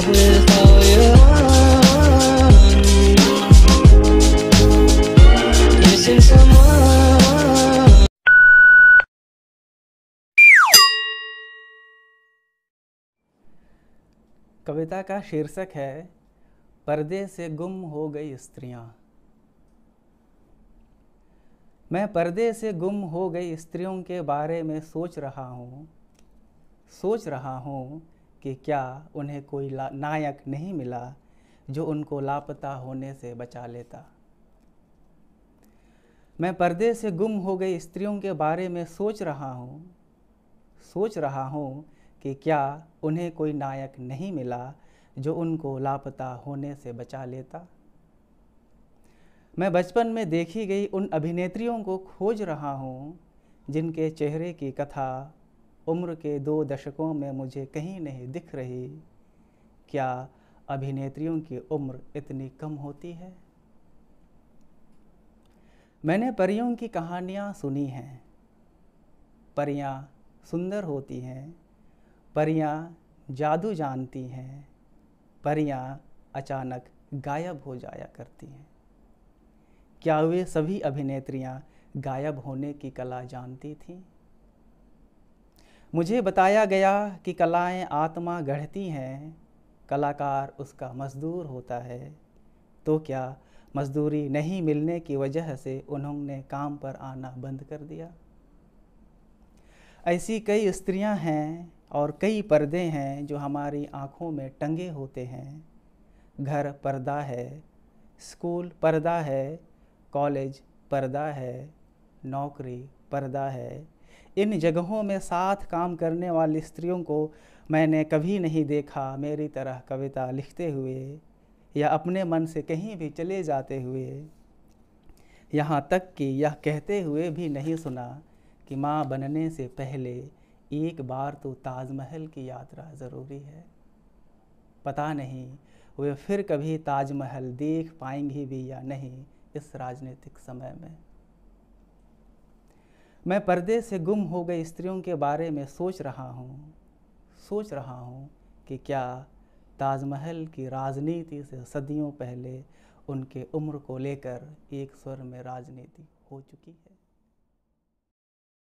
कविता का शीर्षक है पर्दे से गुम हो गई स्त्रियां मैं पर्दे से गुम हो गई स्त्रियों के बारे में सोच रहा हूँ सोच रहा हूँ कि क्या उन्हें कोई नायक नहीं मिला जो उनको लापता होने से बचा लेता मैं पर्दे से गुम हो गई स्त्रियों के बारे में सोच रहा हूँ सोच रहा हूँ कि क्या उन्हें कोई नायक नहीं मिला जो उनको लापता होने से बचा लेता मैं बचपन में देखी गई उन अभिनेत्रियों को खोज रहा हूँ जिनके चेहरे की कथा उम्र के दो दशकों में मुझे कहीं नहीं दिख रही क्या अभिनेत्रियों की उम्र इतनी कम होती है मैंने परियों की कहानियाँ सुनी हैं परियाँ सुंदर होती हैं परियाँ जादू जानती हैं परियाँ अचानक गायब हो जाया करती हैं क्या वे सभी अभिनेत्रियाँ गायब होने की कला जानती थीं मुझे बताया गया कि कलाएं आत्मा गढ़ती हैं कलाकार उसका मजदूर होता है तो क्या मजदूरी नहीं मिलने की वजह से उन्होंने काम पर आना बंद कर दिया ऐसी कई स्त्रियां हैं और कई पर्दे हैं जो हमारी आँखों में टंगे होते हैं घर पर्दा है स्कूल पर्दा है कॉलेज पर्दा है नौकरी पर्दा है इन जगहों में साथ काम करने वाली स्त्रियों को मैंने कभी नहीं देखा मेरी तरह कविता लिखते हुए या अपने मन से कहीं भी चले जाते हुए यहाँ तक कि यह कहते हुए भी नहीं सुना कि माँ बनने से पहले एक बार तो ताजमहल की यात्रा ज़रूरी है पता नहीं वे फिर कभी ताजमहल देख पाएंगी भी या नहीं इस राजनीतिक समय में मैं पर्दे से गुम हो गई स्त्रियों के बारे में सोच रहा हूँ सोच रहा हूँ कि क्या ताजमहल की राजनीति से सदियों पहले उनके उम्र को लेकर एक स्वर में राजनीति हो चुकी है